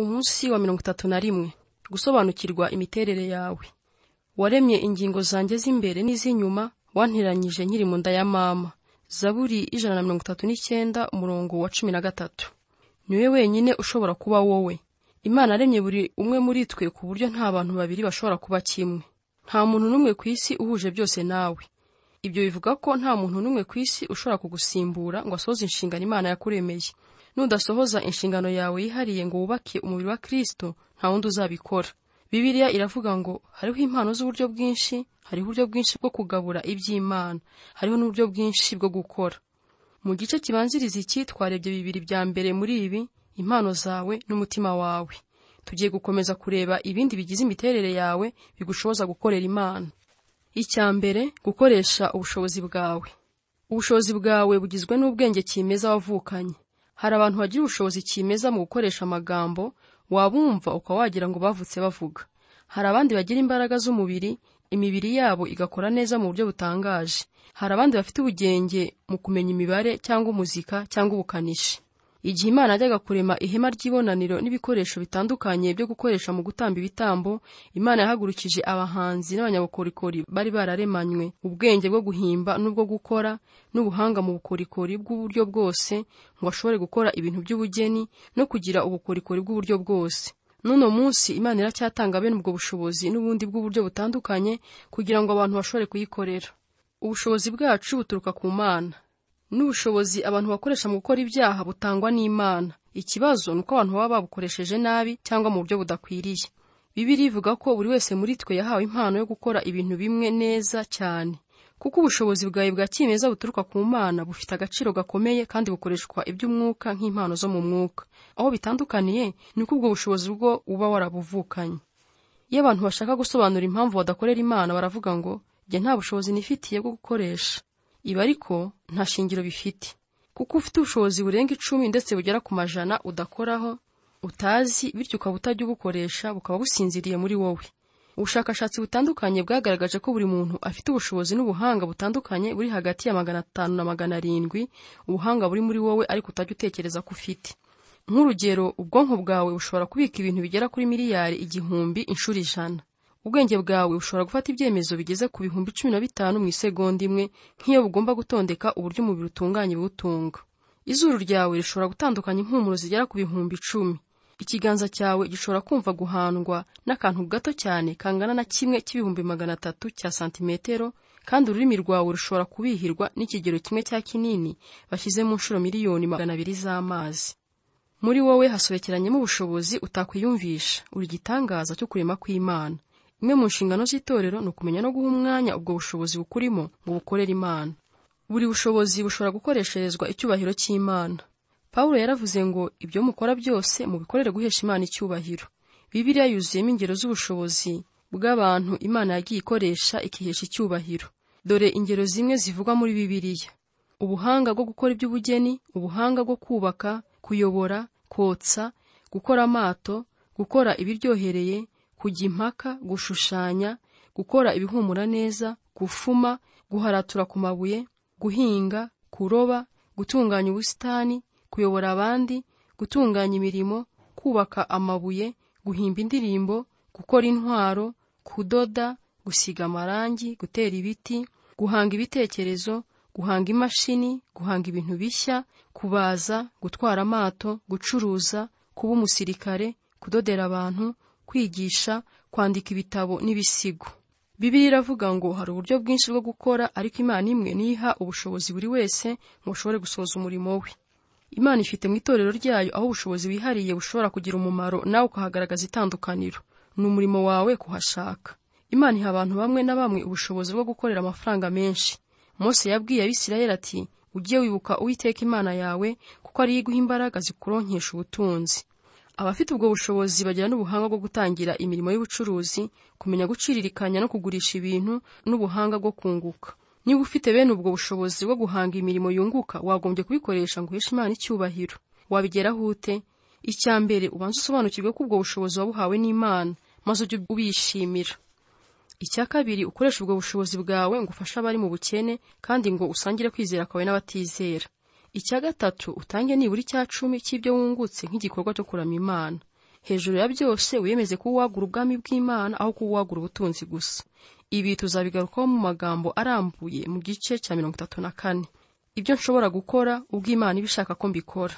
umunsi wa mirongo itatu na rimwe gusobanukirwa imiterere yawe waremye ingingo zanjye z'imbere n'iz'inyuma wanteranyije nkiri mu nda ya mama zaburi ijana na mirongo itatu n'icyenda umurongo wa cumi na gatatu niwe wenyine ushobora kuba wowe imana aremye buri umwe muri twe ku buryo nta bantu babiri bashobora kuba kimwe nta muntu n'umwe ku isi uhuje byose nawe ibyo bivuga ko nta muntu n'umwe ku isi ushobora kugusimbura ngo asohoze inshingano imana yakuremeye nudasohoza inshingano yawe yihariye ngo wubake umubiri wa Kristo nta wundi uzabikora bibiliya iravuga ngo hariho impano z'uburyo bwinshi hariho uburyo bwinshi bwo kugabura iby'imana hariho n'uburyo bwinshi bwo gukora mu gice kibanziriza iki twarebye bibiri bya mbere muri ibi impano zawe n'umutima wawe tugiye gukomeza kureba ibindi bigize imiterere yawe bigushoboza gukorera imana icya mbere gukoresha ubushobozi bwawe ubushobozi bwawe bugizwe n'ubwenge kimeza wavukanye hari abantu bagira ubushobozi kimeza mu gukoresha amagambo wabumva ukaba wagira ngo bavutse bavuga hari abandi bagira imbaraga z'umubiri imibiri yabo igakora neza mu buryo butangaje hari abandi bafite ubugenge mu kumenya imibare cyangwa umuzika cyangwa ubukanishi igihe imana yajyaga kurema ihema ry'ibonaniro n'ibikoresho bitandukanye byo gukoresha mu gutamba ibitambo imana yahagurukije abahanzi n'abanyabukorikori bari bararemanywe ubwenge bwo guhimba n'ubwo gukora n'ubuhanga mu bukorikori bw'uburyo bwose ngo bashobore gukora ibintu by'ubugeni no kugira ubukorikori bw'uburyo bwose n'uno munsi imana iracyatanga bene ubwo bushobozi n'ubundi bw'uburyo butandukanye kugira ngo abantu bashobore kuyikorera ubushobozi bwacu buturuka ku mana n'ubushobozi abantu bakoresha mu gukora ibyaha butangwa n'imana ikibazo ni uko abantu baba babukoresheje nabi cyangwa mu buryo budakwiriye bibiri ivuga ko buri wese muri twe yahawe impano yo gukora ibintu bimwe neza cyane kuko ubushobozi bwawe bwa kimeza buturuka ku mana bufite agaciro gakomeye kandi bukoreshwa iby'umwuka nk'impano zo mu mwuka aho bitandukaniye ni uko ubwo bushobozi bwo uba warabuvukanye iyo abantu bashaka gusobanura impamvu badakorera imana baravuga ngo njye nta bushobozi nifitiye bwo gukoresha ibi ariko nta shingiro bifite kuko ufite ubushobozi burenga icumi ndetse bugera ku majana udakoraho utazi bityo ukaba utajya ubukoresha bukaba businziriye muri wowe ubushakashatsi butandukanye bwagaragaje ko buri muntu afite ubushobozi n'ubuhanga butandukanye buri hagati ya magana atanu na magana arindwi ubuhanga buri muri wowe ariko utajya utekereza ko ufite nk'urugero ubwonko bwawe bushobora kubika ibintu bigera kuri miliyari igihumbi inshuro ijana ubwenge bwawe ushobora gufata ibyemezo bigeze ku bihumbi cumi na bitanu mu isegonda imwe nk'iyo bugomba gutondeka uburyo umubiri utunganye iwutunga izuru ryawe rishobora gutandukanya impumuro zigera ku bihumbi icumi ikiganza cyawe gishobora kumva guhandwa n'akantu gato cyane kangana na kimwe cy'ibihumbi magana atatu cya santimetero kandi ururimi rwawe rushobora kubihirwa n'ikigero kimwe cya kinini bashyize mu nshuro miliyoni magana abiri z'amazi muri wowe hasobekeranyemo ubushobozi utakwiyumvisha uri igitangaza cyo kurema kw'imana imwe mu nshingano z'itorero ni ukumenya no guha umwanya ubwo bushobozi bukurimo ngo bukorere imana buri bushobozi bushobora gukoresherezwa icyubahiro cy'imana pawulo yaravuze ngo ibyo mukora byose mubikorere guhesha imana icyubahiro bibiliya yuzuyemo ingero z'ubushobozi bw'abantu imana yagiye ikoresha ikihesha icyubahiro dore ingero zimwe zivugwa muri bibiliya ubuhanga bwo gukora iby'ubugeni ubuhanga bwo kubaka kuyobora kotsa gukora amato gukora ibiryohereye kujya impaka gushushanya gukora ibihumura neza gufuma guharatura ku mabuye guhinga kuroba gutunganya ubusitani kuyobora abandi gutunganya imirimo kubaka amabuye guhimba indirimbo gukora intwaro kudoda gusiga amarangi gutera ibiti guhanga ibitekerezo guhanga imashini guhanga ibintu bishya kubaza gutwara amato gucuruza kuba umusirikare kudodera abantu kwigisha kwandika ibitabo n'ibisigo bibiri iravuga ngo hari uburyo bwinshi bwo gukora ariko imana imwe niha ubushobozi buri wese ngo ashobore gusohoza umurimo we imana ifite mu itorero ryayo aho ubushobozi wihariye bushobora kugira umumaro nawe ukahagaragaza itandukaniro ni umurimo wawe kuhashaka imana iha abantu bamwe na bamwe ubushobozi bwo gukorera amafaranga menshi Mose yabwiye abisirayeli ati ujye wibuka uwiteka imana yawe kuko ariyo iguha imbaraga zikuronkesha ubutunzi abafite ubwo bushobozi bagira n'ubuhanga bwo gutangira imirimo y'ubucuruzi kumenya guciririkanya no kugurisha ibintu n'ubuhanga bwo kunguka niba ufite bene ubwo bushobozi bwo guhanga imirimo yunguka wagombye kubikoresha ngo uheshe imana icyubahiro wabigeraho ute icya mbere ubanza usobanukirwe ko ubwo bushobozi wabuhawe n'imana maze ujye ubishimira icya kabiri ukoresha ubwo bushobozi bwawe ngo ufashe abari mu bukene kandi ngo usangire kwizera kwawe n'abatizera Icya gatatu utange nibura icya cumi cy'ibyo wungutse nk'igikorwa cyo kuramya Imana. Hejuru ya byose wiyemeze kuwagura ubwami bw'Imana aho uwagura ubutunzi gusa. Ibi tuzabigarukaho mu magambo arambuye mu gice cya mirongo itatu na kane. Ibyo nshobora gukora ubwo Imana iba ishaka ko mbikora.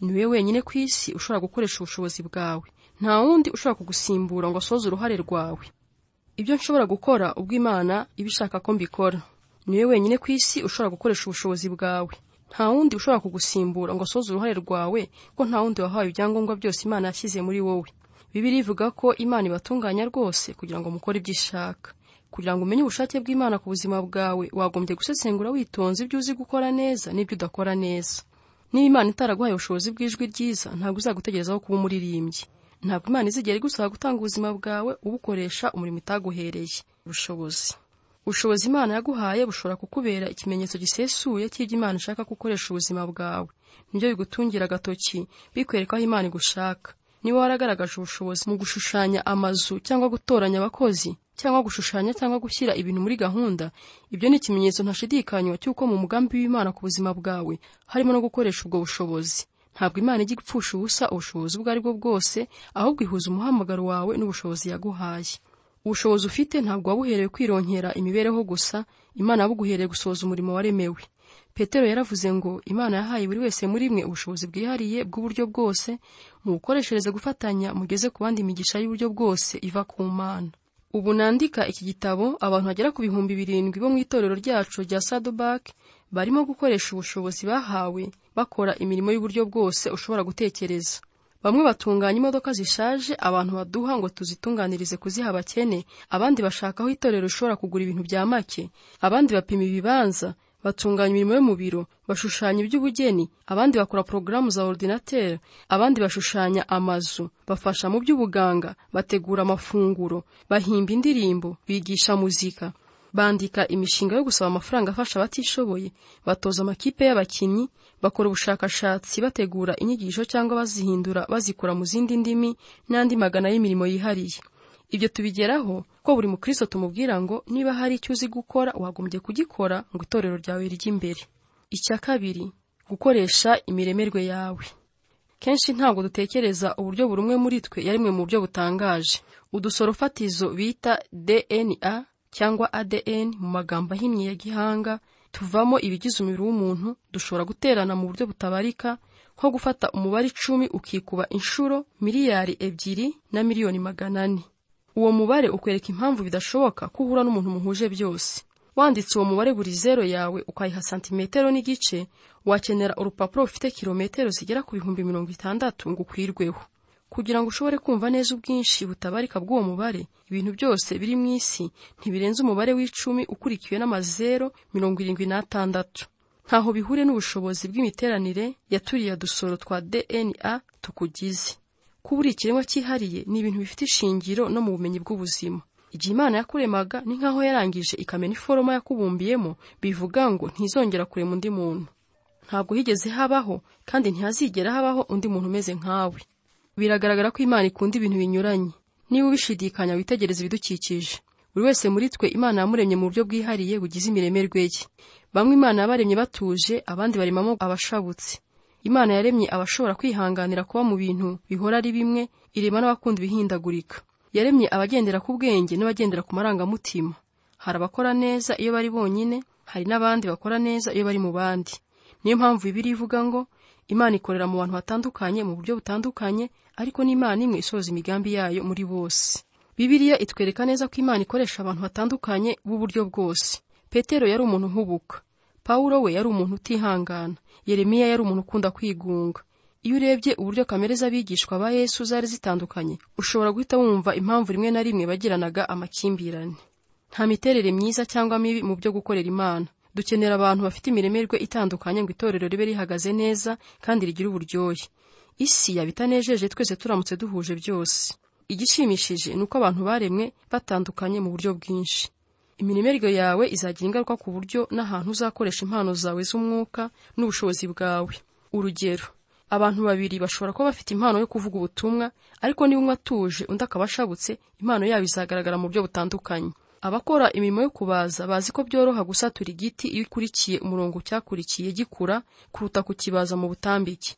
Ni wowe wenyine ku isi ushobora gukoresha ubushobozi bwawe. Nta wundi ushobora kugusimbura ngo asoze uruhare rwawe. Ibyo nshobora gukora ubwo Imana iba ishaka ko mbikora. Ni we wenyine ku isi ushobora gukoresha ubushobozi bwawe. nta wundi ushobora kugusimbura ngo asohoze uruhare rwawe ko nta wundi wahawe ibyangombwa byose imana yashyize muri wowe bibiri ivuga ko imana ibatunganya rwose kugira ngo mukore ibyo ishaka kugira ngo umenye ubushake bw'imana ku buzima bwawe wagombye gusesengura witonze ibyo uzi gukora neza n'ibyo udakora neza niba imana itaraguhaye ubushobozi bw'ijwi ryiza ntabwo uzagutegerezaho kuba umuririmbyi ntabwo imana izigera igusaba gutanga ubuzima bwawe ubukoresha umurimo itaguhereye ubushobozi ubushobozi imana yaguhaye bushobora kukubera ikimenyetso gisesuye cy'ibyo imana ishaka gukoresha ubuzima bwawe nibyo bigutungira agatoki bikwereka aho imana igushaka niba waragaragaje ubushobozi mu gushushanya amazu cyangwa gutoranya abakozi cyangwa gushushanya cyangwa gushyira ibintu muri gahunda ibyo ni ikimenyetso ntashidikanywa cy'uko mu mugambi w'imana ku buzima bwawe harimo no gukoresha ubwo bushobozi ntabwo imana ijya ipfusha ubusa ubushobozi ubwo ari bwo bwose ahubwo ihuza umuhamagaro wawe n'ubushobozi yaguhaye ubushobozi ufite ntabwo wabuherewe kwironkera imibereho gusa imana yabuguhereye gusohoza umurimo waremewe petero yaravuze ngo imana yahaye buri wese muri mwe ubushobozi bwihariye bw'uburyo bwose mu gukoreshereza gufatanya mugeze ku bandi imigisha y'uburyo bwose iva ku mana ubu nandika iki gitabo abantu bagera ku bihumbi birindwi bo mu itorero ryacu rya sadubake barimo gukoresha ubushobozi bahawe bakora imirimo y'uburyo bwose ushobora gutekereza bamwe batunganya imodoka zishaje abantu baduha ngo tuzitunganirize kuziha abakene abandi bashaka aho itorero ushobora kugura ibintu bya make abandi bapima ibibanza batunganya imirimo yo mu biro bashushanya iby'ubugeni abandi bakora porogaramu za orudinateri abandi bashushanya amazu bafasha mu by'ubuganga bategura amafunguro bahimba indirimbo bigisha muzika bandika imishinga yo gusaba amafaranga afasha abatishoboye batoza amakipe y'abakinnyi bakora ubushakashatsi bategura inyigisho cyangwa bazihindura bazikora mu zindi ndimi n'andi magana y'imirimo yihariye ibyo tubigeraho ko buri mukristo tumubwira ngo niba hari icyo uzi gukora wagombye kugikora ngo itorero ryawe rijye icya kabiri gukoresha imiremerwe yawe kenshi ntabwo dutekereza uburyo buri umwe muri twe yarimwe mu buryo butangaje udusoro fatizo bita dna cyangwa ADN mu magambo ahinnye ya gihanga tuvamo ibigize umubiri w'umuntu dushobora guterana mu buryo butabarika nko gufata umubare icumi ukikuba inshuro miliyari ebyiri na miliyoni magana ane uwo mubare ukwereka impamvu bidashoboka ko uhura n'umuntu muhuje byose wanditse uwo mubare buri zero yawe ukayiha santimetero n'igice wakenera urupapuro rufite kilometero zigera ku bihumbi mirongo itandatu ngo ukwirweho kugira ngo ushobore kumva neza ubwinshi butabarika bw'uwo mubare ibintu byose biri mu isi ntibirenze umubare w'icumi ukurikiwe n'amazeru mirongo irindwi n'atandatu ntaho bihuriye n'ubushobozi bw'imiteranire yaturiye dusoro twa dna tukugize kuba uri ikiremwa cyihariye ni ibintu bifite ishingiro no mu bumenyi bw'ubuzima igihe imana yakuremaga ni nk'aho yarangije ikamena iforoma yakubumbiyemo bivuga ngo ntizongera kurema undi muntu ntabwo higeze habaho kandi ntihazigera habaho undi muntu umeze nkawe biragaragara ko imana ikunda ibintu binyuranye niba ubishidikanya witegereza ibidukikije buri wese muri twe imana yamuremye mu buryo bwihariye bugize imiremere ye bamwe imana yabaremye batuje abandi baremamo abashabutse imana yaremye abashobora kwihanganira kuba mu bintu bihora ari bimwe irema n'abakunda ibihindagurika yaremye abagendera ku bwenge n'abagendera ku marangamutima hari abakora neza iyo bari bonyine hari n'abandi bakora neza iyo bari mu bandi niyo mpamvu ibiri ivuga ngo imana ikorera mu bantu hatandukanye mu buryo butandukanye ariko n'imana imwe isoza imigambi yayo muri bose bibiliya itwereka neza ko imana ikoresha abantu hatandukanye b'uburyo bwose petero yari umuntu nkubuka pawulo we yari umuntu utihangana yeremiya yari umuntu ukunda kwigunga iyo urebye uburyo kamere z'abigishwa ba yesu zari zitandukanye ushobora guhita wumva impamvu rimwe na rimwe bagiranaga amakimbirane nta miterere myiza cyangwa mibi mu byo gukorera imana dukenera abantu bafite imiremerwe itandukanye ngo itorero ribe rihagaze neza kandi rigire uburyohe isi yabitanejeje twese turamutse duhuje byose igishimishije ni uko abantu baremwe batandukanye mu buryo bwinshi imiremerwe yawe izagira ingaruka ku buryo n'ahantu uzakoresha impano zawe z'umwuka n'ubushobozi bwawe urugero abantu babiri bashobora kuba bafite impano yo kuvuga ubutumwa ariko niba umwe atuje undi akaba ashabutse impano yabo izagaragara mu buryo butandukanye abakora imirimo yo kubaza bazi ko byoroha gusatura igiti iyo ukurikiye umurongo cyakurikiye gikura kuruta kukibaza mu butambike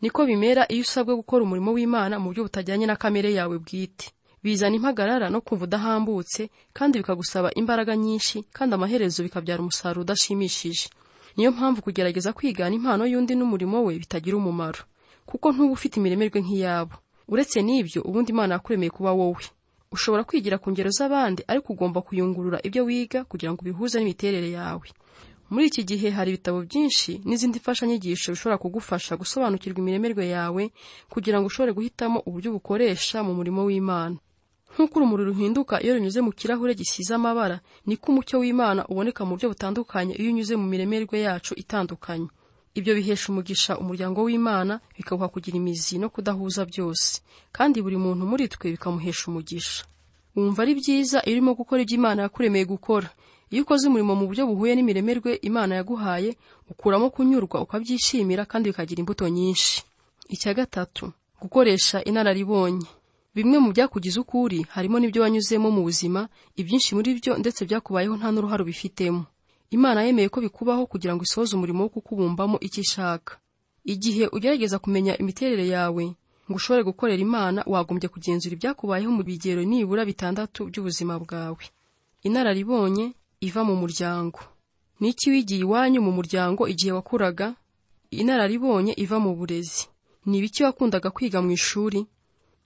niko bimera iyo usabwe gukora umurimo w'imana mu buryo butajyanye na kamere yawe bwite bizana impagarara no kumva udahambutse kandi bikagusaba imbaraga nyinshi kandi amaherezo bikabyara umusaruro udashimishije niyo mpamvu kugerageza kwigana impano y'undi n'umurimo we bitagira umumaro kuko ntuba ufite imiremere nk'iyabo uretse n'ibyo ubundi imana yakuremeye kuba wowe ushobora kwigira ku ngero z'abandi ariko ugomba kuyungurura ibyo wiga kugira ngo ubihuze n'imiterere yawe muri iki gihe hari ibitabo byinshi n'izindi mfashanyigisho bishobora kugufasha gusobanukirwa imiremerwe yawe kugira ngo ushobore guhitamo uburyo bukoresha mu murimo w'imana nk'uko urumuri ruhinduka iyo runyuze mu kirahure gisize amabara niko umucyo w'imana uboneka mu buryo butandukanye iyo unyuze mu miremerwe yacu itandukanye ibyo bihesha umugisha umuryango w'imana bikawuha kugira imizi no kudahuza byose kandi buri muntu muri twe bikamuhesha umugisha wumva ari byiza iyo urimo gukora ibyo imana yakuremeye gukora iyo ukoze umurimo mu buryo buhuye n'imiremerwe imana yaguhaye ukuramo kunyurwa ukabyishimira kandi bikagira imbuto nyinshi icya gatatu gukoresha inararibonye bimwe mu byakugize ukuri harimo n'ibyo wanyuzemo mu buzima ibyinshi muri byo ndetse byakubayeho nta n'uruhare ubifitemo imana yemeye ko bikubaho kugira ngo isohoze umurimo wo kukubumbamo icyo ishaka igihe ugerageza kumenya imiterere yawe ngo ushobore gukorera imana wagombye kugenzura ibyakubayeho mu bigero nibura bitandatu by'ubuzima bwawe inararibonye iva mu muryango ni iki wigiye iwanyu mu muryango igihe wakuraga inararibonye iva mu burezi ni ibiki wakundaga kwiga mu ishuri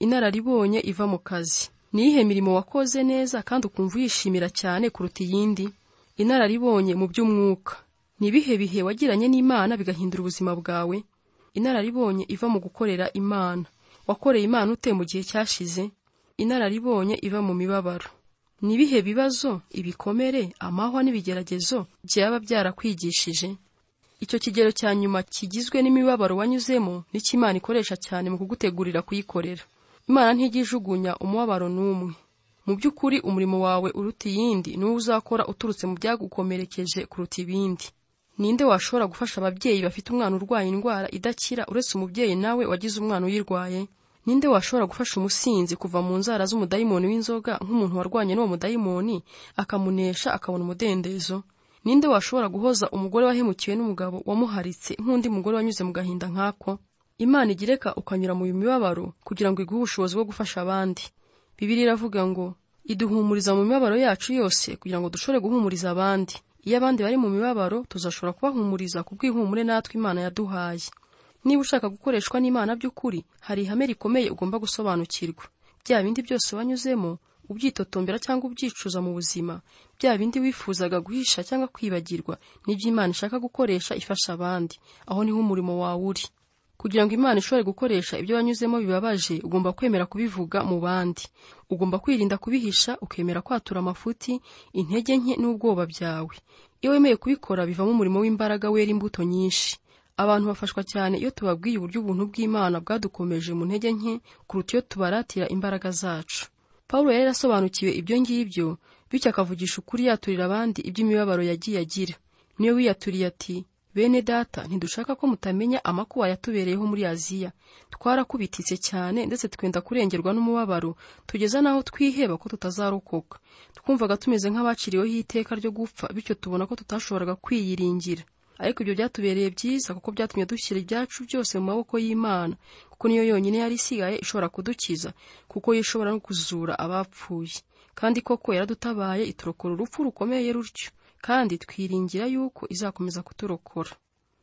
inararibonye iva mu kazi ni iyihe mirimo wakoze neza kandi ukumva uyishimira cyane kuruta iyindi inararibonye mu by'umwuka ni ibihe bihe wagiranye n'imana bigahindura ubuzima bwawe inararibonye iva mu gukorera imana wakoreye imana ute mu gihe cyashize inararibonye iva mu mibabaro ni ibihe bibazo ibikomere amahwa n'ibigeragezo byaba byarakwigishije icyo kigero cya nyuma kigizwe n'imibabaro wanyuzemo nicyo imana ikoresha cyane mu kugutegurira kuyikorera imana ntigijugunya umubabaro n'umwe mu by'ukuri umurimo wawe uruta iyindi niwo uzakora uturutse mu byagukomerekeje kuruta ibindi ninde washobora gufasha ababyeyi bafite umwana urwaye indwara idakira uretse umubyeyi nawe wagize umwana uyirwaye ninde washobora gufasha umusinzi kuva mu nzara z'umudayimoni w'inzoga nk'umuntu warwanye n'uwo mudayimoni akamunesha akabona umudendezo ninde washobora guhoza umugore wahemukiwe n'umugabo wamuharitse nk'undi mugore wanyuze mu gahinda nk'ako imana igireka ukanyura mu mibabaro kugira ngo iguhe ubushobozi bwo gufasha abandi bibiri iravuga ngo iduhumuriza mu mibabaro yacu yose kugira ngo dushobore guhumuriza abandi iyo abandi bari mu mibabaro tuzashobora kubahumuriza ku bw'ihumure natwe imana yaduhaye niba ushaka gukoreshwa n'imana by'ukuri hari ihame rikomeye ugomba gusobanukirwa bya bindi byose wanyuzemo ubyitotombera cyangwa ubyicuza mu buzima bya bindi wifuzaga guhisha cyangwa kwibagirwa n'ibyo imana ishaka gukoresha ifasha abandi aho niho umurimo wawe uri kugira ngo imana ishobore gukoresha ibyo wanyuzemo bibabaje ugomba kwemera kubivuga mu bandi ugomba kwirinda kubihisha ukemera kwatura amafuti intege nke n'ubwoba byawe iyo wemeye kubikora bivamo umurimo w'imbaraga wera imbuto nyinshi abantu bafashwa cyane iyo tubabwiye uburyo ubuntu bw'imana bwadukomeje mu ntege nke kuruta iyo tubaratira imbaraga zacu paul yari yarasobanukiwe ibyo ngibyo bityo akavugisha ukuri yaturira abandi iby'imibabaro yagiye agira niyo wiyaturiye ati bene data ntidushaka ko mutamenya amakuba yatubereyeho muri aziya twarakubititse cyane ndetse twenda kurengerwa n'umubabaro tugeza n'aho twiheba ko tutazarokoka twumvaga tumeze nk'abaciriweho iteka ryo gupfa bityo tubona ko tutashoboraga kwiyiringira ariko ibyo byatubereye byiza kuko byatumye dushyira ibyacu byose mu maboko y'imana kuko niyo yonyine yari isigaye ishobora kudukiza kuko yishobora no kuzura abapfuye kandi koko yaradutabaye iturokora urupfu rukomeye rutyo kandi twiringira yuko izakomeza kuturokora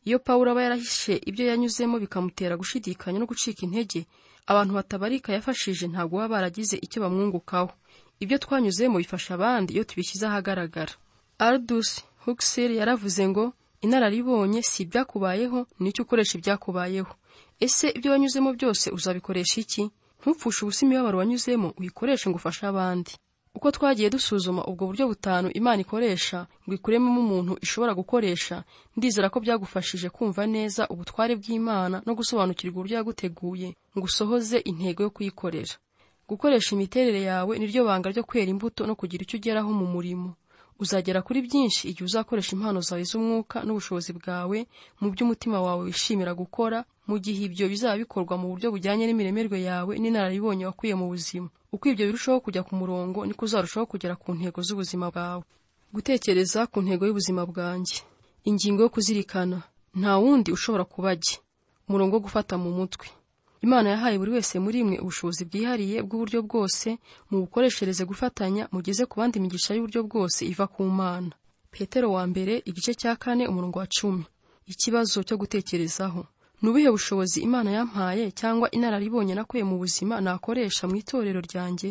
iyo pawulo aba yarahishe ibyo yanyuzemo bikamutera gushidikanya no gucika intege abantu batabarika yafashije ntabwo baba baragize icyo bamwungukaho ibyo twanyuzemo bifasha abandi iyo tubishyize ahagaragara aldous huxley yaravuze ngo inararibonye si ibyakubayeho nicyo ukoresha ibyakubayeho ese ibyo wanyuzemo byose uzabikoresha iki ntupfushe ubusa imibabaro wanyuzemo uyikoreshe ngo ufashe abandi uko twagiye dusuzuma ubwo buryo butanu imana ikoresha ngo ikurememo umuntu ishobora gukoresha ndizera ko byagufashije kumva neza ubutware bw'imana no gusobanukirwa uburyo yaguteguye ngo usohoze intego yo kuyikorera gukoresha imiterere yawe niryo banga ryo kwera imbuto no kugira icyo ugeraho mu murimo uzagera kuri byinshi igihe uzakoresha impano zawe z'umwuka n'ubushobozi bwawe mu byo umutima wawe wishimira gukora mu gihe ibyo bizaba bikorwa mu buryo bujyanye n'imiremerwe yawe n'inararibonye wakuye mu buzima uko ibyo birushaho kujya ku murongo niko uzarushaho kugera ku ntego z'ubuzima bwawe gutekereza ku ntego y'ubuzima bwanjye ingingo yo kuzirikana nta wundi ushobora kuba ajya umurongo wo gufata mu mutwe imana yahaye buri wese muri mwe ubushobozi bwihariye bw'uburyo bwose mu bukoreshereze gufatanya mugeze ku bandi imigisha y'uburyo bwose iva ku mana petero wa mbere igice cya kane umurongo wa cumi ikibazo cyo gutekerezaho ni ubuhe bushobozi imana yampaye cyangwa inararibonye nakuye mu buzima nakoresha mu itorero ryanjye